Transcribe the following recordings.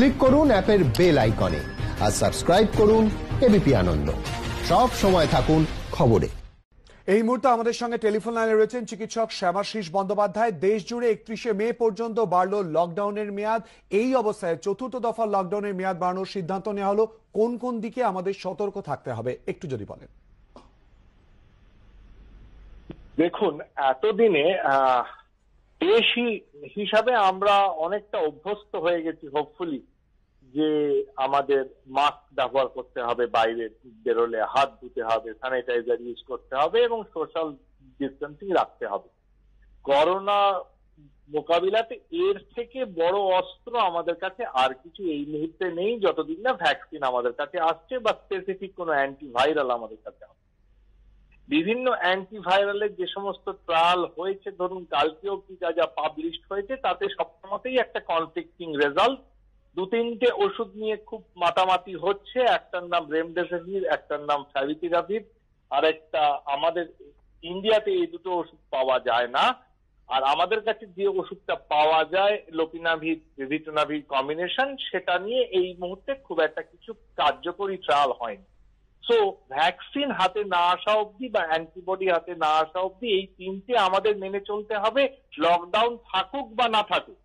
click করুন অ্যাপের bell আইকনে আর সাবস্ক্রাইব করুন এবিপি আনন্দ সব সময় থাকুন খবরে এই মুহূর্তে আমাদের সঙ্গে টেলিফোন লাইনে রয়েছেন চিকিৎসক শ্যামাশিস বন্দ্যোপাধ্যায় দেশ জুড়ে একত্রিশে মে পর্যন্ত বাড়ল লকডাউনের মেয়াদ এই অবস্থায় চতুর্থ দফা লকডাউনের মেয়াদ বাড়ানোর সিদ্ধান্ত নেওয়া হলো কোন কোন দিকে আমাদের সতর্ক থাকতে হবে একটু যদি বলেন দেখুন এতদিনে আহ দেশ হিসাবে আমরা অনেকটা অভ্যস্ত হয়ে গেছি হোপফুলি যে আমাদের মাস্ক ব্যবহার করতে হবে বাইরে বেরোলে হাত ধুতে হবে স্যানিটাইজার ইউজ করতে হবে এবং সোশ্যাল ডিস্টেন্সিং রাখতে হবে করোনা মোকাবিলাতে এর থেকে বড় অস্ত্র আমাদের কাছে আর কিছু এই মুহূর্তে নেই যতদিন না ভ্যাকসিন আমাদের কাছে আসছে বা স্পেসিফিক কোনো অ্যান্টিভাইরাল আমাদের কাছে আসছে বিভিন্ন অ্যান্টিভাইরালের যে সমস্ত ট্রায়াল হয়েছে ধরুন কালকেও কি যা যা পাবলিশ হয়েছে তাতে সবসময়তেই একটা কনফ্লিক্টিং রেজাল্ট দু তিনটে ওষুধ নিয়ে খুব মাতামাতি হচ্ছে একটার নাম রেমডেসিভির একটার নাম ফ্যাভিথিরাভির আর একটা আমাদের ইন্ডিয়াতে এই দুটো ওষুধ পাওয়া যায় না আর আমাদের কাছে যে ওষুধটা পাওয়া যায় লোপিনাভির রিটোনাভির কম্বিনেশন সেটা নিয়ে এই মুহূর্তে খুব একটা কিছু কার্যকরী ট্রায়াল হয়নি সো ভ্যাকসিন হাতে না আসা অব্দি বা অ্যান্টিবডি হাতে না আসা অব্দি এই তিনটে আমাদের মেনে চলতে হবে লকডাউন থাকুক বা না থাকুক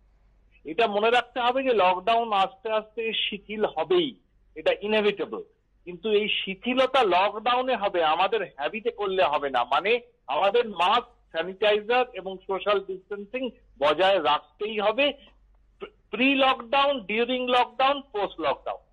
এটা মনে রাখতে হবে যে লকডাউন আস্তে আস্তে শিথিল হবেই এটা ইনএভিটেবল কিন্তু এই শিথিলতা লকডাউনে হবে আমাদের হ্যাবিটে করলে হবে না মানে আমাদের মাস্ক স্যানিটাইজার এবং সোশ্যাল ডিস্টেন্সিং বজায় রাখতেই হবে pre lockdown during lockdown post lockdown